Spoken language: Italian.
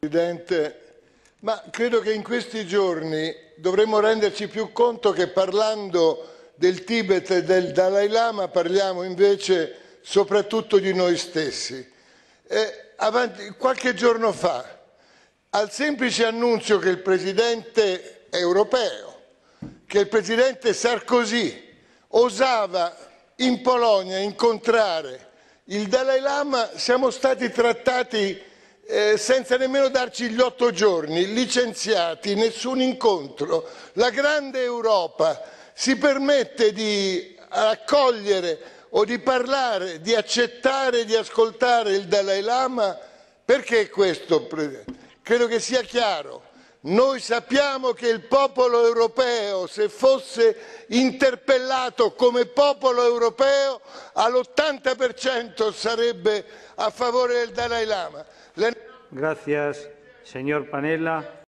Presidente, ma credo che in questi giorni dovremmo renderci più conto che parlando del Tibet e del Dalai Lama parliamo invece soprattutto di noi stessi. Avanti, qualche giorno fa, al semplice annuncio che il Presidente europeo, che il Presidente Sarkozy osava in Polonia incontrare il Dalai Lama, siamo stati trattati eh, senza nemmeno darci gli otto giorni, licenziati, nessun incontro. La grande Europa si permette di accogliere o di parlare, di accettare, di ascoltare il Dalai Lama? Perché questo? Credo che sia chiaro. Noi sappiamo che il popolo europeo, se fosse interpellato come popolo europeo, all'80% sarebbe a favore del Dalai Lama. Le... Grazie, signor Panella.